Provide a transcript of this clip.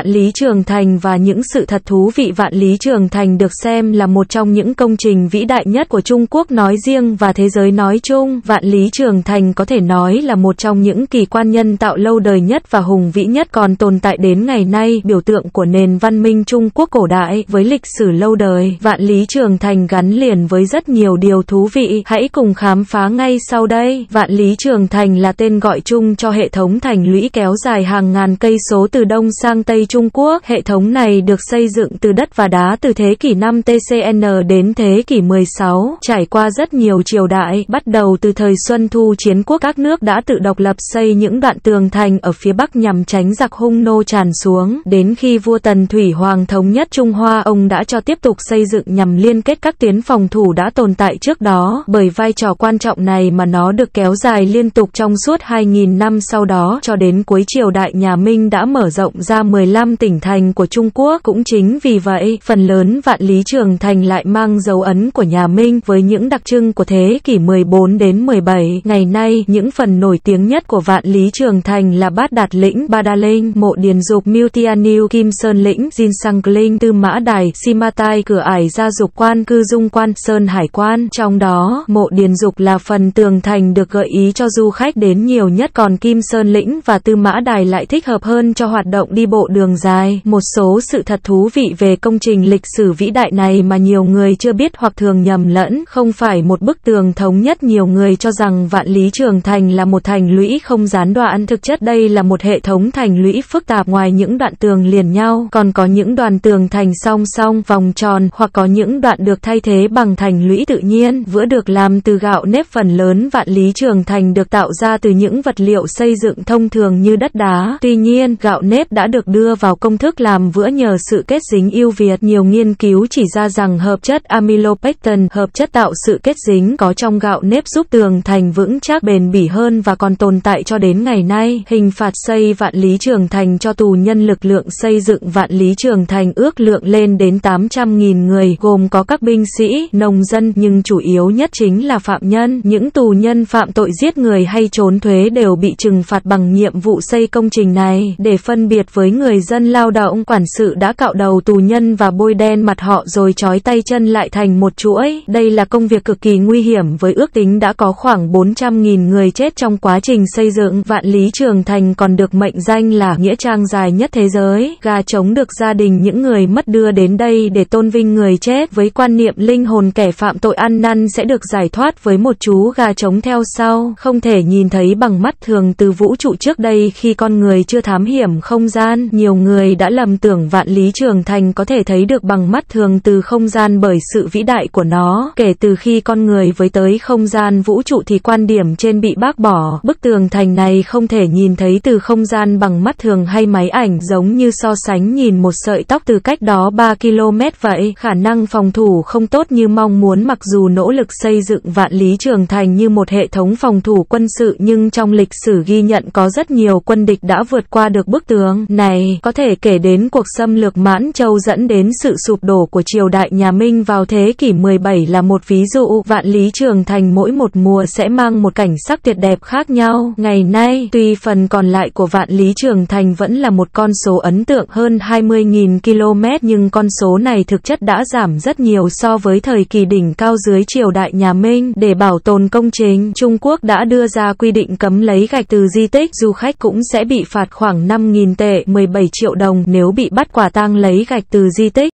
Vạn Lý Trường Thành và những sự thật thú vị Vạn Lý Trường Thành được xem là một trong những công trình vĩ đại nhất của Trung Quốc nói riêng và thế giới nói chung. Vạn Lý Trường Thành có thể nói là một trong những kỳ quan nhân tạo lâu đời nhất và hùng vĩ nhất còn tồn tại đến ngày nay, biểu tượng của nền văn minh Trung Quốc cổ đại với lịch sử lâu đời. Vạn Lý Trường Thành gắn liền với rất nhiều điều thú vị, hãy cùng khám phá ngay sau đây. Vạn Lý Trường Thành là tên gọi chung cho hệ thống thành lũy kéo dài hàng ngàn cây số từ đông sang tây Trung Quốc. Hệ thống này được xây dựng từ đất và đá từ thế kỷ 5 TCN đến thế kỷ 16, trải qua rất nhiều triều đại, bắt đầu từ thời Xuân Thu chiến quốc các nước đã tự độc lập xây những đoạn tường thành ở phía bắc nhằm tránh giặc hung nô tràn xuống. Đến khi vua Tần Thủy Hoàng thống nhất Trung Hoa, ông đã cho tiếp tục xây dựng nhằm liên kết các tuyến phòng thủ đã tồn tại trước đó. Bởi vai trò quan trọng này mà nó được kéo dài liên tục trong suốt 2.000 năm sau đó cho đến cuối triều đại nhà Minh đã mở rộng ra 15 15 tỉnh thành của Trung Quốc. Cũng chính vì vậy, phần lớn vạn lý trường thành lại mang dấu ấn của nhà Minh với những đặc trưng của thế kỷ 14 đến 17. Ngày nay, những phần nổi tiếng nhất của vạn lý trường thành là Bát Đạt Lĩnh, Ba Đa Linh, Mộ Điền Dục, Miêu Tianil, Kim Sơn Lĩnh, Jin Sang Linh, Tư Mã Đài, Simatai, Cửa Ải Gia Dục Quan, Cư Dung Quan, Sơn Hải Quan. Trong đó, Mộ Điền Dục là phần tường thành được gợi ý cho du khách đến nhiều nhất còn Kim Sơn Lĩnh và Tư Mã Đài lại thích hợp hơn cho hoạt động đi bộ đường đường dài, một số sự thật thú vị về công trình lịch sử vĩ đại này mà nhiều người chưa biết hoặc thường nhầm lẫn, không phải một bức tường thống nhất nhiều người cho rằng vạn lý trường thành là một thành lũy không gián đoạn, thực chất đây là một hệ thống thành lũy phức tạp ngoài những đoạn tường liền nhau, còn có những đoàn tường thành song song, vòng tròn, hoặc có những đoạn được thay thế bằng thành lũy tự nhiên, vữa được làm từ gạo nếp phần lớn vạn lý trường thành được tạo ra từ những vật liệu xây dựng thông thường như đất đá, tuy nhiên, gạo nếp đã được đưa vào công thức làm vữa nhờ sự kết dính ưu việt. Nhiều nghiên cứu chỉ ra rằng hợp chất amylopectin, hợp chất tạo sự kết dính có trong gạo nếp giúp tường thành vững chắc bền bỉ hơn và còn tồn tại cho đến ngày nay. Hình phạt xây vạn lý trường thành cho tù nhân lực lượng xây dựng vạn lý trường thành ước lượng lên đến 800.000 người, gồm có các binh sĩ, nông dân, nhưng chủ yếu nhất chính là phạm nhân. Những tù nhân phạm tội giết người hay trốn thuế đều bị trừng phạt bằng nhiệm vụ xây công trình này, để phân biệt với người dân dân lao động quản sự đã cạo đầu tù nhân và bôi đen mặt họ rồi trói tay chân lại thành một chuỗi. Đây là công việc cực kỳ nguy hiểm với ước tính đã có khoảng 400.000 người chết trong quá trình xây dựng. Vạn Lý Trường Thành còn được mệnh danh là nghĩa trang dài nhất thế giới. Gà trống được gia đình những người mất đưa đến đây để tôn vinh người chết. Với quan niệm linh hồn kẻ phạm tội ăn năn sẽ được giải thoát với một chú gà trống theo sau. Không thể nhìn thấy bằng mắt thường từ vũ trụ trước đây khi con người chưa thám hiểm không gian. Nhiều nhiều người đã lầm tưởng vạn lý trường thành có thể thấy được bằng mắt thường từ không gian bởi sự vĩ đại của nó. Kể từ khi con người với tới không gian vũ trụ thì quan điểm trên bị bác bỏ. Bức tường thành này không thể nhìn thấy từ không gian bằng mắt thường hay máy ảnh giống như so sánh nhìn một sợi tóc từ cách đó 3 km vậy. Khả năng phòng thủ không tốt như mong muốn mặc dù nỗ lực xây dựng vạn lý trường thành như một hệ thống phòng thủ quân sự nhưng trong lịch sử ghi nhận có rất nhiều quân địch đã vượt qua được bức tường này có thể kể đến cuộc xâm lược Mãn Châu dẫn đến sự sụp đổ của triều đại nhà Minh vào thế kỷ 17 là một ví dụ. Vạn Lý Trường Thành mỗi một mùa sẽ mang một cảnh sắc tuyệt đẹp khác nhau. Ngày nay, tuy phần còn lại của Vạn Lý Trường Thành vẫn là một con số ấn tượng hơn 20.000 km nhưng con số này thực chất đã giảm rất nhiều so với thời kỳ đỉnh cao dưới triều đại nhà Minh. Để bảo tồn công trình, Trung Quốc đã đưa ra quy định cấm lấy gạch từ di tích, du khách cũng sẽ bị phạt khoảng 5.000 tệ, 17 triệu đồng nếu bị bắt quả tang lấy gạch từ di tích.